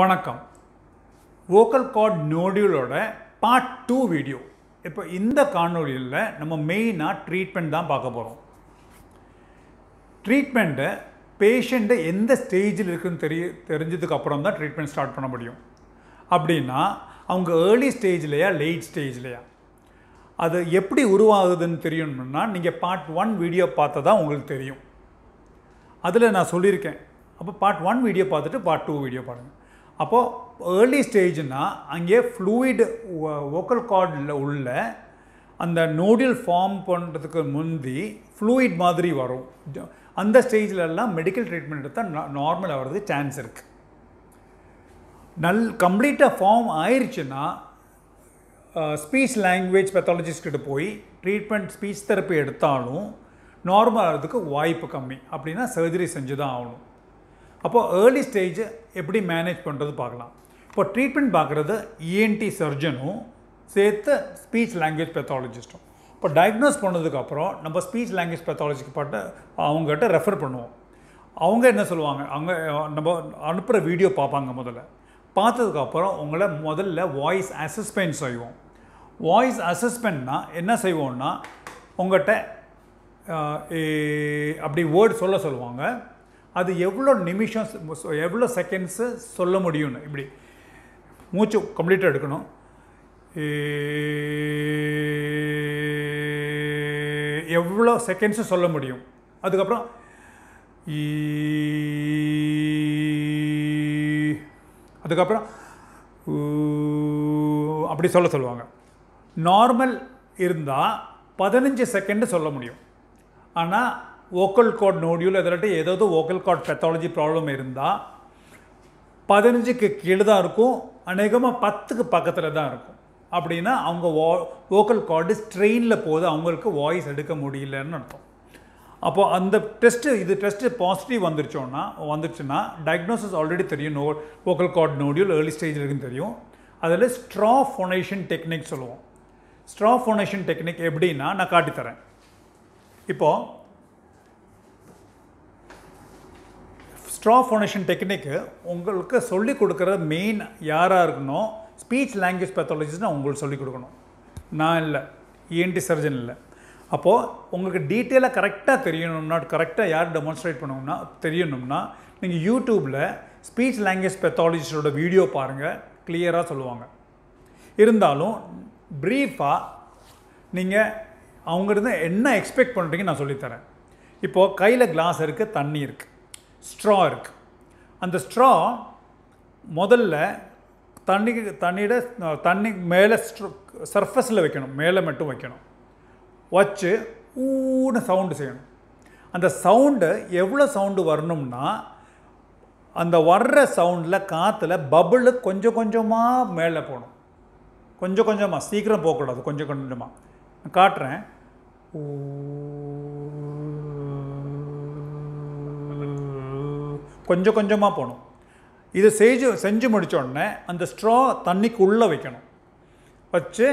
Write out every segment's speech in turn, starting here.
வணக்கம் vocal cord நோடியூலோட part two video இப்போ இந்த காணொலியில் நம்ம மெயினாக ட்ரீட்மெண்ட் தான் பார்க்க போகிறோம் ட்ரீட்மெண்ட்டை பேஷண்ட்டை எந்த ஸ்டேஜில் இருக்குன்னு தெரிய தெரிஞ்சதுக்கு அப்புறம் தான் ட்ரீட்மெண்ட் ஸ்டார்ட் பண்ண முடியும் அப்படின்னா அவங்க ஏர்லி ஸ்டேஜ்லையா லேட் ஸ்டேஜ்லையா அது எப்படி உருவாகுதுன்னு தெரியணும்னா நீங்கள் பார்ட் ஒன் வீடியோ பார்த்தா தான் உங்களுக்கு தெரியும் அதில் நான் சொல்லியிருக்கேன் அப்போ பார்ட் ஒன் வீடியோ பார்த்துட்டு பார்ட் டூ வீடியோ பாருங்கள் அப்போது ஏர்லி ஸ்டேஜ்னால் அங்கே ஃப்ளூயிடு வோக்கல் கார்டில் உள்ள அந்த நூடில் ஃபார்ம் பண்ணுறதுக்கு முந்தி ஃப்ளூயிட் மாதிரி வரும் அந்த ஸ்டேஜ்லலாம் மெடிக்கல் ட்ரீட்மெண்ட் எடுத்தால் நார்மல் ஆகிறது சான்ஸ் இருக்குது நல் கம்ப்ளீட்டாக ஃபார்ம் ஆயிடுச்சுன்னா ஸ்பீச் லாங்குவேஜ் பெத்தாலஜிஸ்ட்கிட்ட போய் ட்ரீட்மெண்ட் ஸ்பீச் தெரப்பி எடுத்தாலும் நார்மல் ஆகிறதுக்கு வாய்ப்பு கம்மி அப்படின்னா சர்ஜரி செஞ்சு தான் ஆகணும் அப்போது ஏர்லி ஸ்டேஜ் எப்படி மேனேஜ் பண்ணுறது பார்க்கலாம் இப்போ ட்ரீட்மெண்ட் பார்க்குறது இஎன்டி சர்ஜனும் சேர்த்து ஸ்பீச் லாங்குவேஜ் பெத்தாலஜிஸ்ட்டும் இப்போ டயக்னோஸ் பண்ணதுக்கப்புறம் நம்ம ஸ்பீச் லாங்குவேஜ் பெத்தாலஜிக்கு பாட்டு அவங்ககிட்ட ரெஃபர் பண்ணுவோம் அவங்க என்ன சொல்லுவாங்க அவங்க நம்ம அனுப்புகிற வீடியோ பார்ப்பாங்க முதல்ல பார்த்ததுக்கப்புறம் உங்களை முதல்ல வாய்ஸ் அசஸ்மெண்ட் செய்வோம் வாய்ஸ் அசஸ்மெண்ட்னால் என்ன செய்வோன்னா உங்கள்கிட்ட அப்படி வேர்டு சொல்ல சொல்லுவாங்க அது எவ்வளோ நிமிஷம் எவ்வளோ செகண்ட்ஸு சொல்ல முடியும்னு இப்படி மூச்சு கம்ப்ளீட்டாக எடுக்கணும் எவ்வளோ செகண்ட்ஸும் சொல்ல முடியும் அதுக்கப்புறம் அதுக்கப்புறம் அப்படி சொல்ல சொல்லுவாங்க நார்மல் இருந்தால் பதினஞ்சு செகண்டு சொல்ல முடியும் ஆனால் ఓకల్ கார்ட் நோடியூல் ఎదులంటే ஏதோ ஓக்கல் கார்ட் பெத்தாலஜி ப்ராப்ளம் இருந்தால் பதினஞ்சுக்கு கீழே தான் இருக்கும் அநேகமாக பத்துக்கு பக்கத்தில் தான் இருக்கும் அப்படின்னா அவங்க வோ ஓக்கல் கார்டு ஸ்ட்ரெயினில் போது அவங்களுக்கு வாய்ஸ் எடுக்க முடியலன்னு அர்த்தம் அப்போது அந்த டெஸ்ட்டு இது டெஸ்ட்டு பாசிட்டிவ் வந்துருச்சோன்னா வந்துச்சுன்னா டயக்னோசிஸ் ஆல்ரெடி தெரியும் no vocal cord nodule early ஸ்டேஜில் இருக்குன்னு தெரியும் அதில் ஸ்ட்ரா ஃபோனேஷன் டெக்னிக் சொல்லுவோம் ஸ்ட்ரா ஃபோனேஷன் டெக்னிக் எப்படின்னா நான் காட்டித்தரேன் இப்போது ஸ்ட்ரா ஃபவுண்டேஷன் டெக்னிக்கு உங்களுக்கு சொல்லிக் கொடுக்குற மெயின் யாராக இருக்கணும் ஸ்பீச் லாங்குவேஜ் பேத்தாலஜிஸ்ட்னு உங்களுக்கு சொல்லிக் கொடுக்கணும் நான் இல்லை இஎன்டி e சர்ஜன் இல்லை அப்போது உங்களுக்கு டீட்டெயிலாக கரெக்டாக தெரியணும்னா கரெக்டாக யார் டெமான்ஸ்ட்ரேட் பண்ணணும்னா தெரியணும்னா நீங்கள் யூடியூப்பில் ஸ்பீச் லாங்குவேஜ் பேத்தாலஜிஸ்டோட வீடியோ பாருங்கள் கிளியராக சொல்லுவாங்க இருந்தாலும் ப்ரீஃபாக நீங்கள் அவங்ககிட்ட என்ன எக்ஸ்பெக்ட் பண்ணுறீங்கன்னு நான் சொல்லித்தரேன் இப்போது கையில் கிளாஸ் இருக்குது தண்ணி இருக்குது ஸ்ட்ரா இருக்குது அந்த ஸ்ட்ரா முதல்ல தண்ணி தண்ணியோட தண்ணி மேலே சர்ஃபஸில் வைக்கணும் மேலே மட்டும் வைக்கணும் வச்சு ஊன்னு சவுண்டு செய்யணும் அந்த சவுண்டு எவ்வளோ சவுண்டு வரணும்னா அந்த வர்ற சவுண்டில் காற்றுல பபுளு கொஞ்சம் கொஞ்சமாக மேலே போகணும் கொஞ்சம் கொஞ்சமாக சீக்கிரம் போகக்கூடாது கொஞ்சம் கொஞ்சமாக நான் காட்டுறேன் ஊ கொஞ்சம் கொஞ்சமாக போகணும் இதை செஞ்சு செஞ்சு முடித்தோடனே அந்த ஸ்ட்ரா தண்ணிக்கு உள்ளே வைக்கணும் வச்சு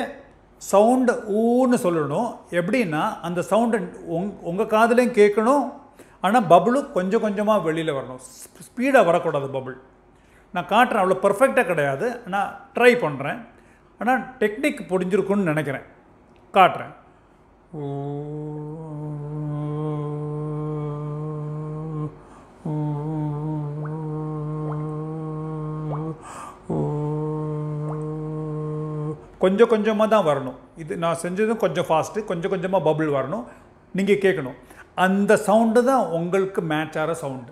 சவுண்டு ஊன்னு சொல்லணும் எப்படின்னா அந்த சவுண்டு உங் உங்கள் காதலையும் கேட்கணும் ஆனால் பபுளும் கொஞ்சம் கொஞ்சமாக வெளியில் வரணும் ஸ்பீடாக வரக்கூடாது பபுள் நான் காட்டுறேன் அவ்வளோ பர்ஃபெக்டாக கிடையாது நான் ட்ரை பண்ணுறேன் ஆனால் டெக்னிக் புரிஞ்சிருக்குன்னு நினைக்கிறேன் காட்டுறேன் கொஞ்சம் கொஞ்சமாக தான் வரணும் இது நான் செஞ்சதும் கொஞ்சம் ஃபாஸ்ட்டு கொஞ்சம் கொஞ்சமாக பபுள் வரணும் நீங்கள் கேட்கணும் அந்த சவுண்டு தான் உங்களுக்கு மேட்ச் ஆகிற சவுண்டு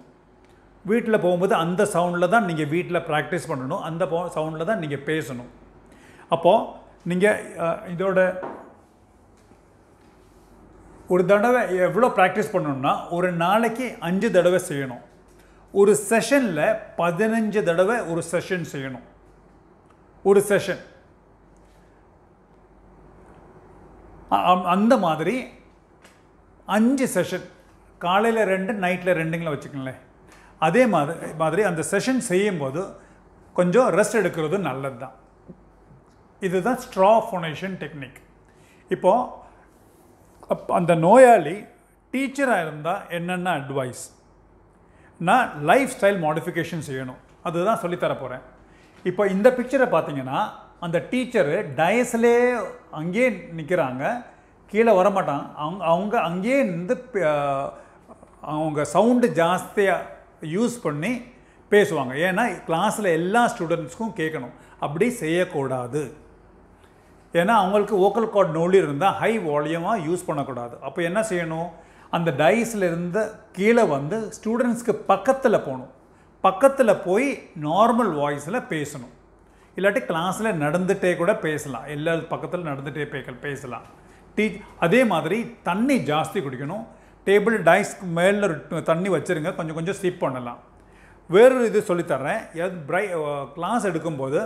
வீட்டில் போகும்போது அந்த சவுண்டில் தான் நீங்கள் வீட்டில் ப்ராக்டிஸ் பண்ணணும் அந்த போ சவுண்டில் தான் நீங்கள் பேசணும் அப்போது நீங்கள் இதோட ஒரு தடவை எவ்வளோ ப்ராக்டிஸ் பண்ணணும்னா ஒரு நாளைக்கு அஞ்சு தடவை செய்யணும் ஒரு செஷனில் பதினஞ்சு தடவை ஒரு செஷன் செய்யணும் ஒரு செஷன் அந்த மாதிரி அஞ்சு செஷன் காலையில் ரெண்டு நைட்டில் ரெண்டுங்களை வச்சுக்கங்களேன் அதே மாதிரி மாதிரி அந்த செஷன் செய்யும்போது கொஞ்சம் ரெஸ்ட் எடுக்கிறது நல்லது தான் இதுதான் ஸ்ட்ரா ஃபோனேஷன் டெக்னிக் இப்போது அந்த நோயாளி டீச்சராக இருந்தால் என்னென்ன அட்வைஸ் நான் லைஃப் ஸ்டைல் மாடிஃபிகேஷன் செய்யணும் அதுதான் சொல்லித்தர போகிறேன் இப்போ இந்த பிக்சரை பார்த்தீங்கன்னா அந்த டீச்சரு டயஸ்லே அங்கேயே நிற்கிறாங்க கீழே வரமாட்டாங்க அவங்க அவங்க அங்கேயே இருந்து அவங்க சவுண்டு ஜாஸ்தியாக யூஸ் பண்ணி பேசுவாங்க ஏன்னா கிளாஸில் எல்லா ஸ்டூடெண்ட்ஸ்க்கும் கேட்கணும் அப்படி செய்யக்கூடாது ஏன்னா அவங்களுக்கு ஓக்கல் கார்ட் நோலி இருந்தால் ஹை வால்யூமாக யூஸ் பண்ணக்கூடாது அப்போ என்ன செய்யணும் அந்த டைஸ்லேருந்து கீழே வந்து ஸ்டூடெண்ட்ஸ்க்கு பக்கத்தில் போகணும் பக்கத்தில் போய் நார்மல் வாய்ஸில் பேசணும் இல்லாட்டி கிளாஸில் நடந்துகிட்டே கூட பேசலாம் எல்லா பக்கத்தில் நடந்துகிட்டே பேக்க பேசலாம் டீ அதே மாதிரி தண்ணி ஜாஸ்தி குடிக்கணும் டேபிள் டைஸ்க்கு மேலே தண்ணி வச்சுருங்க கொஞ்சம் கொஞ்சம் ஸ்டிப் பண்ணலாம் வேறொரு இது சொல்லித்தர்றேன் எது ப்ரை கிளாஸ் எடுக்கும்போது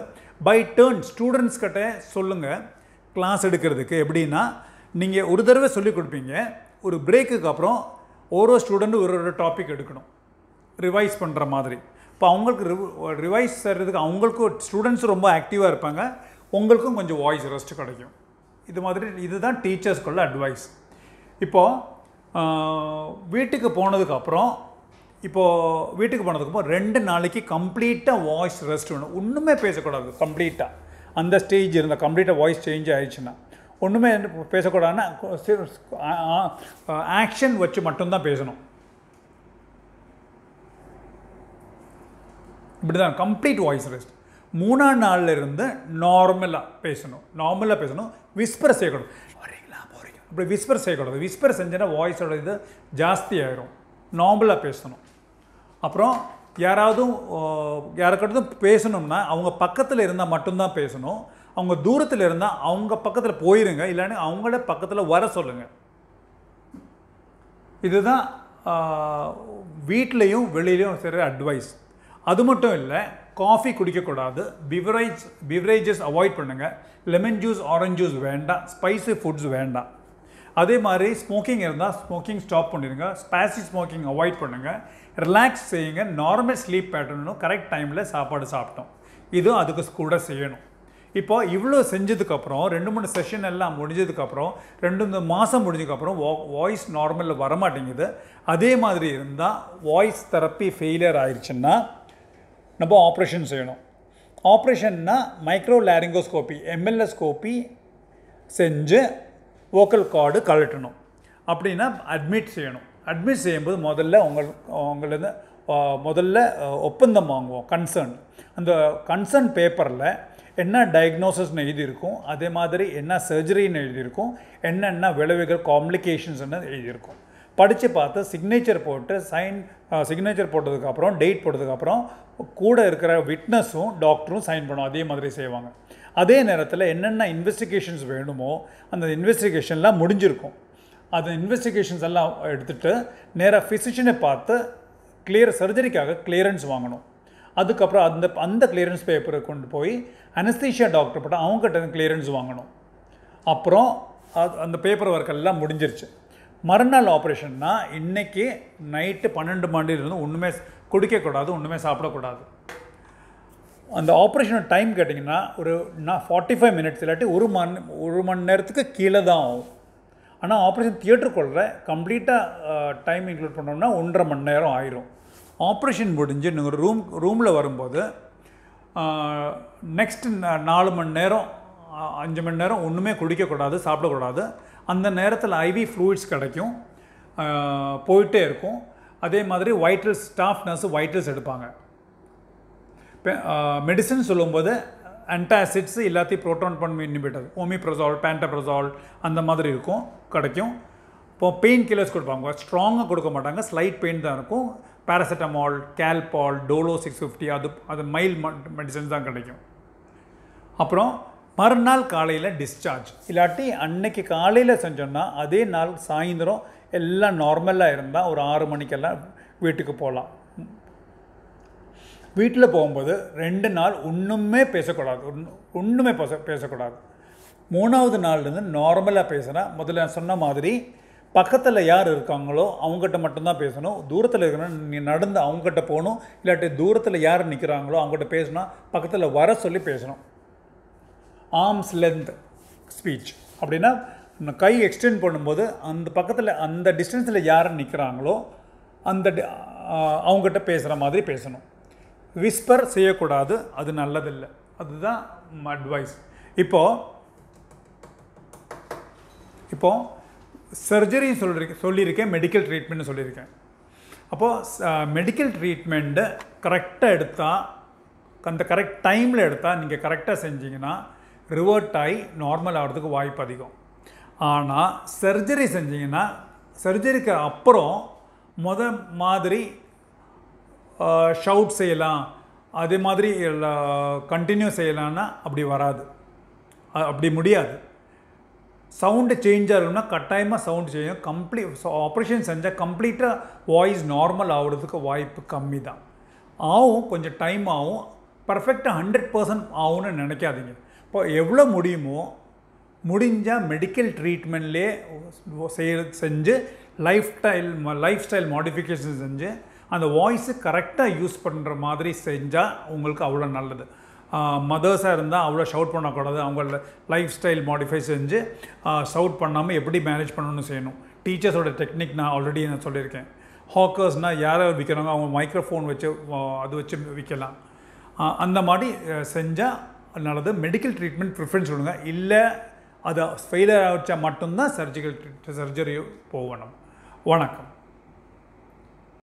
பை டேர்ன் ஸ்டூடெண்ட்ஸ் கிட்ட சொல்லுங்கள் கிளாஸ் எடுக்கிறதுக்கு எப்படின்னா நீங்கள் ஒரு தடவை சொல்லிக் கொடுப்பீங்க ஒரு பிரேக்குக்கு அப்புறம் ஒரு ஸ்டூடெண்ட்டு ஒரு ஒரு டாபிக் எடுக்கணும் ரிவைஸ் பண்ணுற மாதிரி இப்போ அவங்களுக்கு ரிவைஸ் தர்றதுக்கு அவங்களுக்கும் ஸ்டூடெண்ட்ஸ் ரொம்ப ஆக்டிவாக இருப்பாங்க உங்களுக்கும் கொஞ்சம் வாய்ஸ் ரெஸ்ட் கிடைக்கும் இது மாதிரி இதுதான் டீச்சர்ஸ்க்குள்ள அட்வைஸ் இப்போது வீட்டுக்கு போனதுக்கப்புறம் இப்போது வீட்டுக்கு போனதுக்கப்புறம் ரெண்டு நாளைக்கு கம்ப்ளீட்டாக வாய்ஸ் ரெஸ்ட் வேணும் ஒன்றுமே பேசக்கூடாது கம்ப்ளீட்டாக அந்த ஸ்டேஜ் இருந்தால் கம்ப்ளீட்டாக வாய்ஸ் சேஞ்ச் ஆகிடுச்சுன்னா ஒன்றுமே பேசக்கூடாதுன்னா ஆக்ஷன் வச்சு மட்டும்தான் பேசணும் இப்படி தான் கம்ப்ளீட் வாய்ஸ் ரெஸ்ட் மூணாம் நாளில் இருந்து நார்மலாக பேசணும் நார்மலாக பேசணும் விஸ்பர் செய்யக்கூடும் வரீங்களா போகிறீங்க அப்படி விஸ்பர் செய்யக்கூடாது விஸ்பர் செஞ்சேன்னா வாய்ஸோட இது ஜாஸ்தி ஆயிரும் நார்மலாக பேசணும் அப்புறம் யாராவது யாருக்கிட்டும் பேசணும்னா அவங்க பக்கத்தில் இருந்தால் மட்டும்தான் பேசணும் அவங்க தூரத்தில் இருந்தால் அவங்க பக்கத்தில் போயிருங்க இல்லைன்னு அவங்கள பக்கத்தில் வர சொல்லுங்கள் இதுதான் வீட்லேயும் வெளியிலையும் சரி அட்வைஸ் அது மட்டும் இல்லை காஃபி குடிக்கக்கூடாது பிவரேஜ் பிவரேஜஸ் அவாய்ட் பண்ணுங்கள் லெமன் ஜூஸ் ஆரஞ்ச் ஜூஸ் வேண்டாம் ஸ்பைசி ஃபுட்ஸ் வேண்டாம் அதே மாதிரி ஸ்மோக்கிங் இருந்தால் ஸ்மோக்கிங் ஸ்டாப் பண்ணிடுங்க ஸ்பேசி ஸ்மோக்கிங் அவாய்ட் பண்ணுங்கள் ரிலாக்ஸ் செய்யுங்க நார்மல் ஸ்லீப் பேட்டர்னும் கரெக்ட் டைமில் சாப்பாடு சாப்பிட்டோம் இதுவும் அதுக்கு கூட செய்யணும் இப்போ இவ்வளோ செஞ்சதுக்கப்புறம் ரெண்டு மூணு செஷன் எல்லாம் முடிஞ்சதுக்கப்புறம் ரெண்டு மூணு மாதம் முடிஞ்சதுக்கப்புறம் வா வாய்ஸ் நார்மலில் வரமாட்டேங்குது அதே மாதிரி இருந்தால் வாய்ஸ் தெரப்பி ஃபெயிலியர் ஆயிடுச்சுன்னா நம்ம ஆப்ரேஷன் செய்யணும் ஆப்ரேஷன்னா மைக்ரோ லேரிங்கோஸ்கோப்பி எம்எல்எஸ்கோப்பி செஞ்சு வோக்கல் கார்டு கழட்டணும் அப்படின்னா அட்மிட் செய்யணும் அட்மிட் செய்யும்போது முதல்ல உங்கள் உங்களது முதல்ல ஒப்பந்தம் வாங்குவோம் கன்சர்ன் அந்த கன்சர்ன் பேப்பரில் என்ன டயக்னோசஸ்னு எழுதியிருக்கும் அதே மாதிரி என்ன சர்ஜரின்னு எழுதியிருக்கும் என்னென்ன விளைவுகள் காம்ப்ளிகேஷன்ஸ்ன்னு எழுதியிருக்கும் படித்து பார்த்து சிக்னேச்சர் போட்டு சைன் சிக்னேச்சர் போட்டதுக்கப்புறம் டேட் போட்டதுக்கப்புறம் கூட இருக்கிற விட்னஸும் டாக்டரும் சைன் பண்ணுவோம் அதே மாதிரி செய்வாங்க அதே நேரத்தில் என்னென்ன இன்வெஸ்டிகேஷன்ஸ் வேணுமோ அந்த இன்வெஸ்டிகேஷன்லாம் முடிஞ்சிருக்கும் அந்த இன்வெஸ்டிகேஷன்ஸ் எல்லாம் எடுத்துகிட்டு நேராக ஃபிசிஷியனை பார்த்து கிளியர் சர்ஜரிக்காக கிளியரன்ஸ் வாங்கணும் அதுக்கப்புறம் அந்த அந்த கிளியரன்ஸ் பேப்பரை கொண்டு போய் அனஸ்தீஷியா டாக்டர் போட்டால் அவங்ககிட்ட கிளியரன்ஸ் வாங்கணும் அப்புறம் அந்த பேப்பர் ஒர்க் எல்லாம் முடிஞ்சிருச்சு மறுநாள் ஆப்ரேஷன்னா இன்றைக்கி நைட்டு பன்னெண்டு மணிலிருந்து ஒன்றுமே குடிக்கக்கூடாது ஒன்றுமே சாப்பிடக்கூடாது அந்த ஆப்ரேஷனோட டைம் கேட்டிங்கன்னா ஒரு நான் ஃபார்ட்டி ஃபைவ் மினிட்ஸ் இல்லாட்டி ஒரு மண் ஒரு மணி நேரத்துக்கு கீழே தான் ஆகும் ஆனால் ஆப்ரேஷன் தியேட்டருக்குள்ள கம்ப்ளீட்டாக டைம் இன்க்ளூட் பண்ணோம்னா ஒன்றரை மணி நேரம் ஆயிரும் ஆப்ரேஷன் முடிஞ்சு நீங்கள் ரூம் ரூமில் வரும்போது நெக்ஸ்ட் நாலு மணி நேரம் அஞ்சு மணி நேரம் ஒன்றுமே குடிக்கக்கூடாது சாப்பிடக்கூடாது அந்த நேரத்தில் ஐவி ஃப்ளூயிட்ஸ் கிடைக்கும் போயிட்டே இருக்கும் அதே மாதிரி வைட்டல்ஸ் ஸ்டாஃப் நர்ஸு வைட்டல்ஸ் எடுப்பாங்க மெடிசன் சொல்லும்போது அன்டாசிட்ஸ் எல்லாத்தையும் ப்ரோட்டான் பண்ணி இன்ஹிபிட்டர் ஓமிப்ரசால் பேண்டப்ரசால் அந்த மாதிரி இருக்கும் கிடைக்கும் இப்போ பெயின் கில்லர்ஸ் கொடுப்பாங்க ஸ்ட்ராங்காக கொடுக்க மாட்டாங்க ஸ்லைட் பெயின் தான் இருக்கும் paracetamol Calpol Dolo six fifty அது அது மைல் மெடிசன்ஸ் தான் கிடைக்கும் அப்புறம் மறுநாள் காலையில் டிஸ்சார்ஜ் இல்லாட்டி அன்னைக்கு காலையில் செஞ்சோன்னா அதே நாள் சாயந்தரம் எல்லாம் நார்மலாக இருந்தால் ஒரு ஆறு மணிக்கெல்லாம் வீட்டுக்கு போகலாம் வீட்டில் போகும்போது ரெண்டு நாள் ஒன்றுமே பேசக்கூடாது ஒன்றுமே பேச பேசக்கூடாது மூணாவது நாள்லேருந்து நார்மலாக பேசுகிறேன் முதல்ல சொன்ன மாதிரி பக்கத்தில் யார் இருக்காங்களோ அவங்ககிட்ட மட்டும்தான் பேசணும் தூரத்தில் இருக்கணும் நீ நடந்து அவங்ககிட்ட போகணும் இல்லாட்டி தூரத்தில் யார் நிற்கிறாங்களோ அவங்ககிட்ட பேசணும் பக்கத்தில் வர சொல்லி பேசணும் ஆர்ம்ஸ் லென்த் ஸ்பீச் அப்படின்னா கை எக்ஸ்டெண்ட் பண்ணும்போது அந்த பக்கத்தில் அந்த டிஸ்டன்ஸில் யார் நிற்கிறாங்களோ அந்த அவங்ககிட்ட பேசுகிற மாதிரி பேசணும் விஸ்பர் செய்யக்கூடாது அது நல்லதில்லை அதுதான் அட்வைஸ் இப்போது இப்போது சர்ஜரி சொல்லியிருக்கேன் சொல்லியிருக்கேன் மெடிக்கல் ட்ரீட்மெண்ட் சொல்லியிருக்கேன் அப்போது மெடிக்கல் ட்ரீட்மெண்ட்டு கரெக்டாக எடுத்தால் அந்த கரெக்ட் டைமில் எடுத்தால் நீங்கள் கரெக்டாக செஞ்சிங்கன்னா ரிவர்ட் ஆகி நார்மல் ஆகிறதுக்கு வாய்ப்பு அதிகம் ஆனால் சர்ஜரி செஞ்சிங்கன்னா சர்ஜரிக்கு அப்புறம் முத மாதிரி ஷவுட் செய்யலாம் அதே மாதிரி கண்டினியூ செய்யலாம்னா அப்படி வராது அப்படி முடியாது சவுண்டு சேஞ்ச் ஆகணும்னா கட்டாயமாக சவுண்டு செய்யும் கம்ப்ளீட் ஆப்ரேஷன் செஞ்சால் கம்ப்ளீட்டாக வாய்ஸ் நார்மல் ஆகிறதுக்கு வாய்ப்பு கம்மி தான் ஆகும் கொஞ்சம் டைம் ஆகும் பர்ஃபெக்டாக ஹண்ட்ரட் பர்சன்ட் ஆகும்னு நினைக்காதீங்க இப்போ எவ்வளோ முடியுமோ முடிஞ்சால் மெடிக்கல் ட்ரீட்மெண்ட்லேயே செய்ய செஞ்சு lifestyle lifestyle modification செஞ்சு அந்த வாய்ஸு கரெக்டாக யூஸ் பண்ணுற மாதிரி செஞ்சால் உங்களுக்கு அவ்வளோ நல்லது மதர்ஸாக இருந்தால் அவ்வளோ ஷவுட் பண்ணக்கூடாது அவங்கள லைஃப் ஸ்டைல் மாடிஃபை செஞ்சு ஷவுட் பண்ணாமல் எப்படி மேனேஜ் பண்ணணும்னு செய்யணும் டீச்சர்ஸோட டெக்னிக் நான் ஆல்ரெடி நான் சொல்லியிருக்கேன் ஹாக்கர்ஸ்னால் யாரை விற்கிறாங்க அவங்க மைக்ரோஃபோன் வச்சு அது வச்சு விற்கலாம் அந்த மாதிரி செஞ்சால் அதனால தான் மெடிக்கல் ட்ரீட்மெண்ட் ப்ரிஃபரன்ஸ் கொடுங்க இல்லை அதை ஃபெயிலியர் ஆகிச்சா மட்டும்தான் சர்ஜிக்கல் சர்ஜரியும் போகணும் வணக்கம்